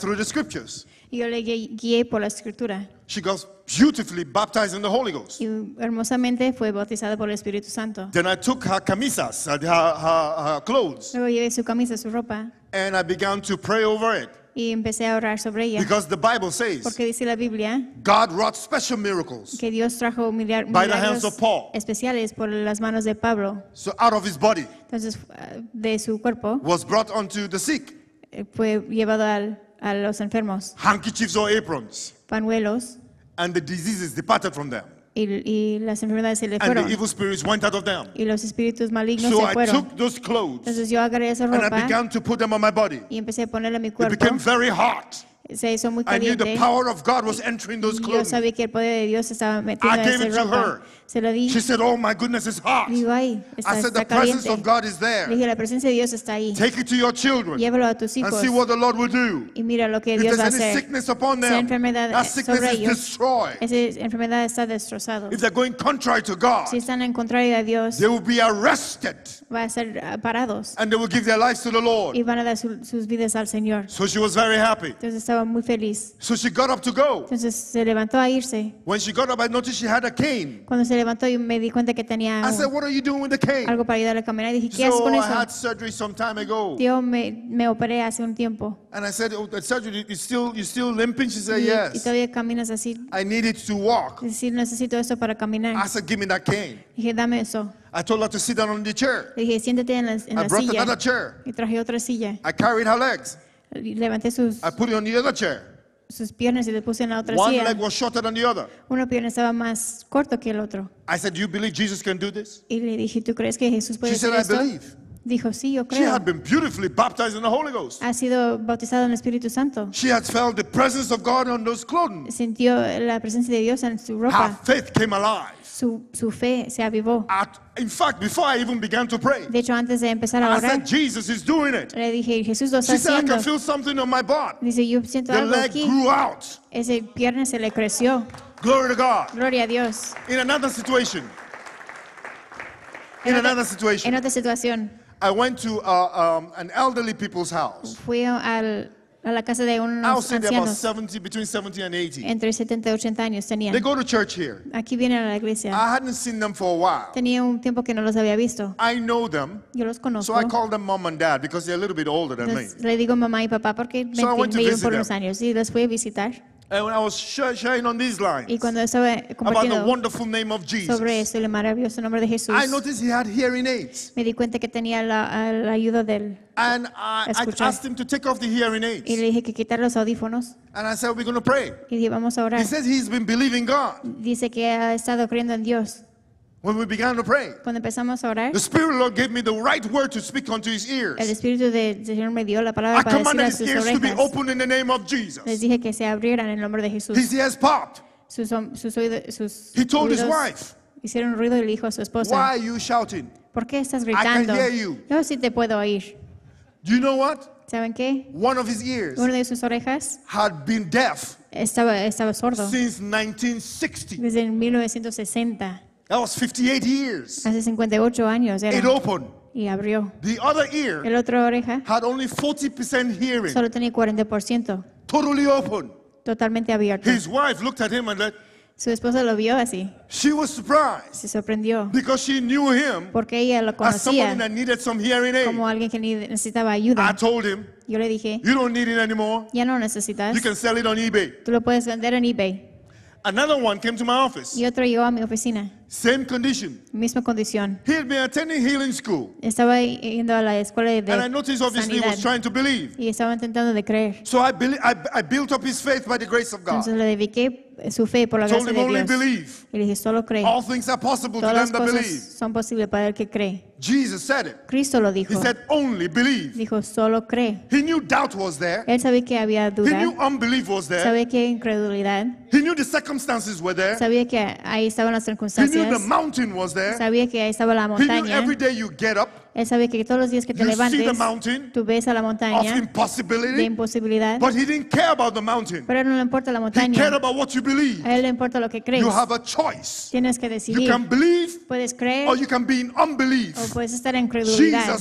y yo le guié por la escritura. She goes beautifully baptized in the Holy Ghost. Y hermosamente fue bautizada por el Espíritu Santo. Then I took her camisas, uh, her, her, her clothes. Luego llevé su camisa, su ropa. And I began to pray over it. Y empecé a orar sobre ella. Because the Bible says, Porque dice la Biblia God wrought special miracles que Dios trajo by milagros the hands of Paul. especiales por las manos de Pablo. So out of his body Entonces, ah, de su cuerpo was brought unto the sick. Eh, fue llevado al a los enfermos, handkerchiefs or aprons, panuelos, and the diseases departed from them. Y, y las enfermedades se le And the evil spirits went out of them. y los espíritus malignos So se I took those clothes Entonces yo agarré esa and I began to put them on my body. y empecé a mi It became very hot se hizo muy caliente. Y yo sabía que el poder de Dios estaba metido en esa ropa. Se lo di. She said, "Oh my goodness, it's hot." Digo, está, I said, "The presence of God is there." Dije, la presencia de Dios está ahí. Take it to your children. Llévalo a tus hijos. And see what the Lord will do. Y mira lo que Dios va a hacer. If there's any sickness upon them, that sickness is destroyed. Esa enfermedad está destrozada. If they're going contrary to God, si están en contrario a Dios, they will be arrested. Va a ser uh, parados. And they will give their lives to the Lord. Y van a dar sus vidas al Señor. So she was very happy. Entonces estaba estaba muy feliz. So she got up to go. Entonces se levantó a irse. When she got up, I noticed she had a cane. Cuando se levantó y me di cuenta que tenía I said, What are you doing with the cane? algo para ayudarle a caminar y dije, ¿qué so haces con I eso? Had surgery some time ago. Yo me, me operé hace un tiempo. And I said, oh, the surgery, you still, you still limping? She said, y, yes. Y todavía caminas así. I needed to walk. Es decir, necesito eso para caminar. I said, give me that cane. Dije, dame eso. I told her to sit down on the chair. dije, siéntate en la, en I la brought silla. Another chair. Y traje otra silla. I carried her legs. Levanté sus, I put it on the other chair. sus piernas y le puse en la otra One silla. leg was shorter than the other. Una pierna estaba más corto que el otro. I said, "Do you believe Jesus can do this?" Y le dije, ¿tú crees que Jesús puede She hacer said, "I esto? believe." Dijo, sí, yo She creo. had been beautifully baptized in the Holy Ghost. Ha sido bautizado en el Espíritu Santo. She had felt the presence of God on those clothing. Sintió la presencia de Dios en su ropa. Her faith came alive. Su, su fe se avivó. At, in fact, before I even began to pray, de hecho, antes de empezar a orar, I said, Jesus is doing it. le dije, Jesús lo está She Said, I can feel something on my butt. Dice, yo siento The algo leg aquí. Grew out. Ese pierna se le creció. Glory to God. Gloria a Dios. In another situation. In, in another situation. En otra situación. I went to uh, um, an elderly people's house. Fui al a la casa de unos ancianos. between and Entre 70 y 80 años tenían. They go to church here. Aquí vienen a la iglesia. I seen them for a while. Tenía un tiempo que no los había visto. I know them. Yo los conozco. So I call them mom and dad because they're a little bit older than me. Le digo mamá y papá porque me, por años y fui a visitar y cuando estaba compartiendo sobre eso, el maravilloso nombre de Jesús, me di cuenta que tenía la, ayuda del él. Y le dije que quitar los audífonos y dije, vamos a orar. Dice que ha estado creyendo en Dios. When we began to pray, cuando empezamos a orar, the Spirit of the Lord gave me the right word to speak unto his ears. El Espíritu del Señor me dio la palabra I para commanded his ears to be opened in the name of Jesus. Les dije que se abrieran en el nombre de Jesús. His ears popped. Sus, sus, sus he told his wife, hicieron ruido y dijo a su esposa, Why are you shouting? ¿por qué estás gritando? I can hear you. Yo sí te puedo oír. Do you know what? ¿Saben qué? One of his ears Una de sus orejas had been deaf estaba, estaba sordo since 1960. desde 1960. That was 58 years. Hace 58 años Y abrió. El otro oreja had 40% hearing. solo tenía 40%. Totalmente abierto. Su esposa lo vio así. Se sorprendió. porque ella lo conocía como alguien que necesitaba ayuda. Yo le dije, ya no necesitas. You Tú lo puedes vender en eBay. Y otro llegó a mi oficina. Same condition. Misma condición. He had been attending healing school. Estaba yendo a la escuela de And I noticed obviously sanidad. he was trying to believe. Y estaba intentando de creer. So I, believe, I, I built up his faith by the grace of God. Entonces le dediqué su fe por la gracia de Dios. Only believe. Y le dije solo cree. All things are possible Todas to them that believe. son posibles para el que cree. Jesus said it. Cristo lo dijo. He said only believe. Dijo solo cree. He knew doubt was there. Él sabía que había duda. He knew unbelief was there. Sabía que incredulidad. He knew the circumstances were there. Sabía que ahí estaban las circunstancias the mountain was there. Sabía que ahí estaba la montaña. He knew every day you get up. Él sabe que todos los días que te levantas levantes, tú ves a la montaña de imposibilidad, but he pero no le importa la montaña. A él le importa lo que crees. Tienes que decidir. Puedes creer o puedes estar en incredulidad.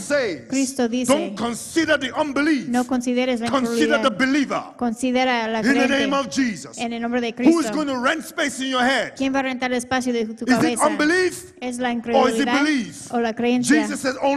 Cristo dice, no consideres la Consider incredulidad. believer. Considera la creencia en el nombre de Who Cristo. ¿Quién va a rentar el espacio de tu cabeza? ¿Es la incredulidad o la creencia?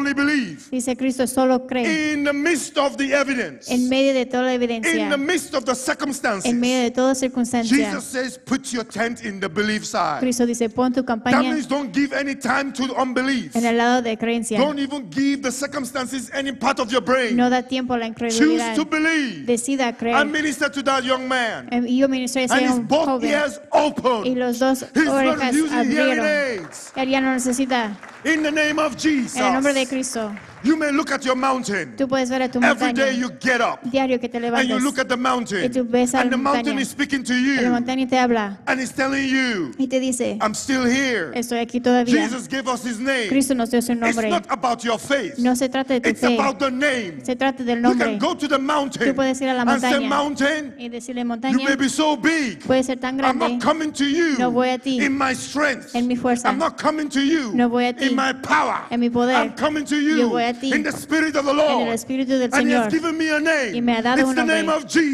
only believe. Dice Cristo solo cree. In the midst of the evidence. En medio de toda la evidencia. In the midst of the circumstances. En medio de toda circunstancias. Jesus says, put your tent in the belief side. Cristo dice, pon tu campaña. That means don't give any time to unbelief. En el lado de creencia. Don't even give the circumstances any part of your brain. No da tiempo a la incredulidad. Choose to believe. Decida creer. I minister to that young man. Em, y yo ministré a ese And his both joven. ears open. Y los dos He's orejas abrieron. Él ya no necesita In the name of Jesus. En el nombre de Cristo. You may look at your mountain. Tú puedes ver a tu montaña. Every day you get up. Diario que te levantas. And you look at the mountain. Y tú ves and the mountain is speaking to you. La montaña te habla. And it's telling you. Y te dice. I'm still here. Estoy aquí todavía. Jesus gave us his name. Cristo nos dio su nombre. It's not about your faith. No se trata de tu it's fe. It's about the name. Se trata del nombre. You can go to the mountain. Tú puedes ir a la montaña. And say mountain. Y decirle montaña. You may be so big. Puede ser tan grande. I'm not coming to you. No voy a ti. In my strength. En mi fuerza. I'm not coming to you. No voy a ti. In my power. En mi poder. I'm coming to you. Yo voy a in the spirit of the Lord. en el Espíritu del Señor. Y me ha dado un nombre.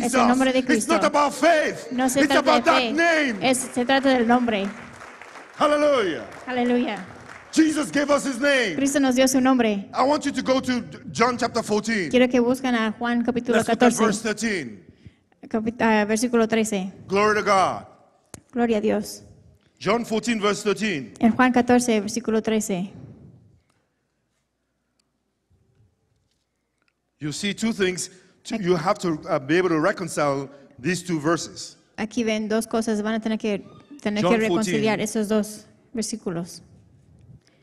Es el nombre de Cristo. It's not about faith. No se trata de fe. Es, se trata del nombre. Aleluya. Aleluya. Jesus gave us his name. Cristo nos dio su nombre. I want you to go to John chapter 14. Quiero que busquen a Juan capítulo 14. Verse 13. Uh, ah, versículo 13. Glory to God. Gloria a Dios. John 14 verse 13. En Juan 14 versículo 13. You see two things. You have to uh, be able to reconcile these two verses. Aquí ven dos cosas. Van a tener que, tener John que reconciliar 14, esos dos versículos.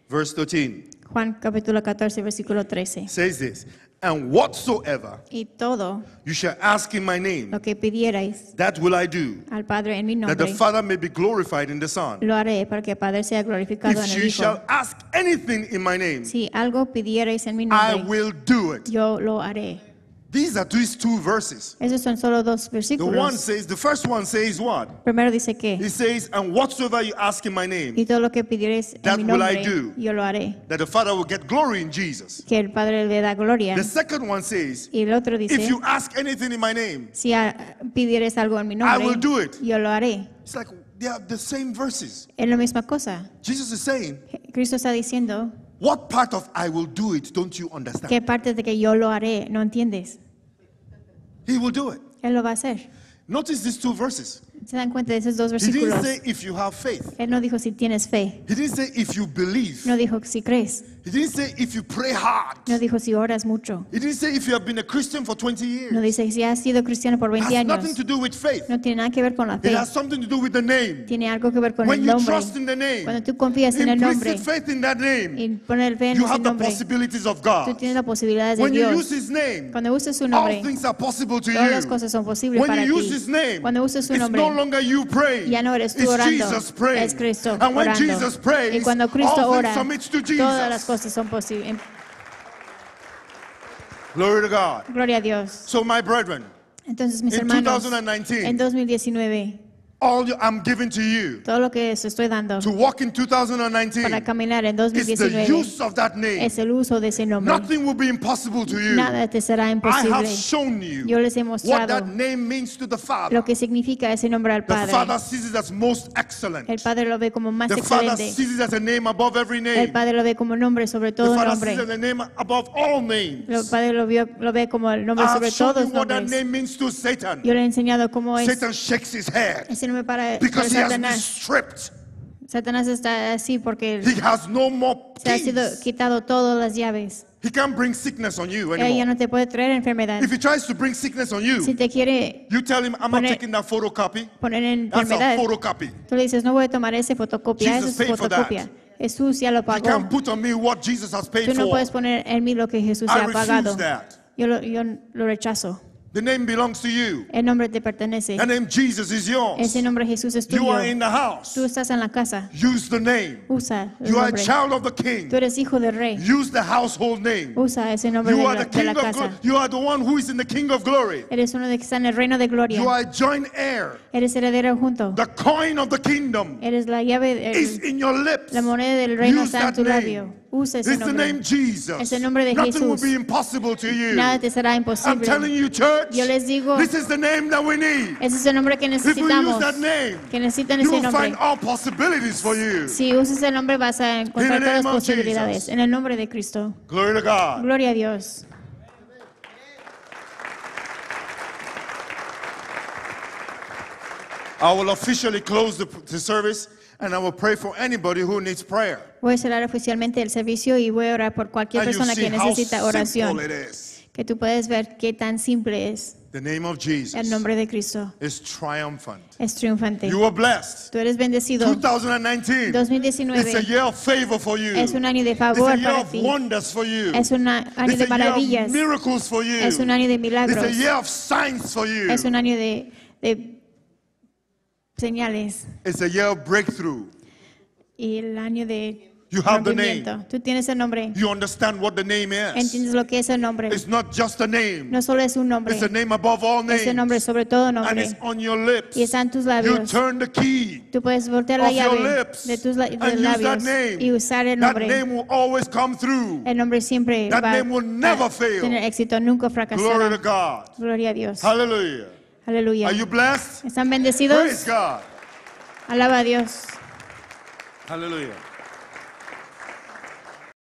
Verse 13. Juan capítulo 14, versículo 13. Says this, and whatsoever y todo you shall ask in my name, lo que pidierais, that will I do, al Padre en mi nombre, that the Father may be glorified in the Son. Lo haré para que Padre sea glorificado if en el you Hijo. shall ask anything in my name, si algo pidierais en mi nombre, I will do it. Yo lo haré. These are just two verses. Esos son solo dos versículos. The one says, the first one says what? Primero dice que. He says, and whatsoever you ask in my name, y todo lo que pidieres that mi nombre, will I do. Yo lo haré. That the Father will get glory in Jesus. Que el Padre le da gloria. The second one says, y el otro dice, if you ask anything in my name, si pidieres algo en mi nombre, I will do it. Yo lo haré. It's like they are the same verses. Es la misma cosa. Jesus is saying. Cristo está diciendo. What part of I will do it don't you understand? ¿Qué parte de que yo lo haré no entiendes? He will do it. Él lo va a hacer. Notice these two verses. Se dan cuenta de esos dos versículos. He didn't say if you have faith. Él no dijo si tienes fe. He didn't say if you believe. No dijo si crees. It didn't say if you pray hard. No dijo si oras mucho. It didn't say if you have been a Christian for 20 years. No dice si has sido cristiano por 20 años. nothing to do with faith. No tiene nada que ver con la fe. It has something to do with the name. Tiene algo que ver con When el nombre. You trust in the name, Cuando tú confías en el nombre. faith in that name. Y poner fe en you ese have nombre. The possibilities of God. Tú tienes las posibilidades de Dios. When You use his name, Cuando uses su nombre. All things are possible to you. todas las cosas son posibles When para you use His name, Cuando usas su nombre. It's no longer you praying. Ya no eres tú it's orando. Jesus praying. Es Cristo And orando. When Jesus prays, y cuando Cristo all ora, things submits to Jesus. todas las cosas son posibles. Em, Glory Gloria a Dios. Entonces mis hermanos, en 2019, all I'm giving to you todo lo que os estoy dando to walk in 2019 para caminar en 2019 is the use of that name. es el uso de ese nombre. Nothing will be impossible to you. Nada te será imposible. I have shown you Yo les he mostrado what that name means to the Father. lo que significa ese nombre al Padre. The Father sees it as most excellent. El Padre lo ve como más the excelente. Father sees it as a name above every name. El Padre lo ve como nombre sobre todo the Father nombre. Sees it as a name above all names. El Padre lo, ve, lo ve como el nombre I sobre todos nombres. What that name means to Satan. Yo le he enseñado cómo es. Satan shakes his head. Porque Satanás. está así porque se ha sido quitado todas las llaves. Ella no te puede traer enfermedad. Si te quiere you en tú le dices, no voy a tomar esa fotocopia, esa es fotocopia. Jesús ya lo pagó. Tú no puedes poner en mí lo que Jesús ha pagado. yo lo rechazo. The name belongs to you. El nombre te pertenece. The name Jesus is yours. Ese nombre Jesús es tuyo. You are in the house. Tú estás en la casa. Use the name. Usa el you nombre. are a child of the king. Tú eres hijo del rey. Use the household name. Usa ese nombre you de, are la, the king de la casa. Of you are the one who is in the king of glory. Eres uno de que está en el reino de gloria. You are a joint heir. Eres heredero junto. The coin of the kingdom. Eres la llave. El, is in your lips. La moneda del reino Use está en tu labio. ese nombre. The Es el nombre de Jesús. Nada te será imposible. I'm church, Yo les digo, ese es el nombre que necesitamos. que ese nombre. Si usas el nombre vas a encontrar todas las posibilidades. En el nombre de Cristo. Gloria a Dios. I will officially close the service. And I will pray for anybody who needs prayer. Voy a orar oficialmente del servicio y voy a orar por cualquier And persona que necesita oración. Que tú puedes ver qué tan simple es. The name of Jesus El nombre de Cristo is triumphant. es triunfante. You are blessed. Tú eres bendecido. 2019, 2019 it's a year of favor for you. es un año de favor it's a year para of ti. Wonders for you. Es un año it's de maravillas. Year of miracles for you. Es un año de milagros. It's a year of signs for you. Es un año de, de señales. breakthrough. Y el año de You Tú tienes el nombre. Entiendes lo que es el nombre. No solo es un nombre. Es el nombre sobre todo nombre. Y está en tus labios. Tú puedes voltear la llave de tus labios y usar el nombre. El nombre siempre va a tener éxito, nunca fracasará. Gloria a Dios. Hallelujah. Aleluya. Are you blessed? ¿Están bendecidos? Praise God. Alaba a Dios. Aleluya.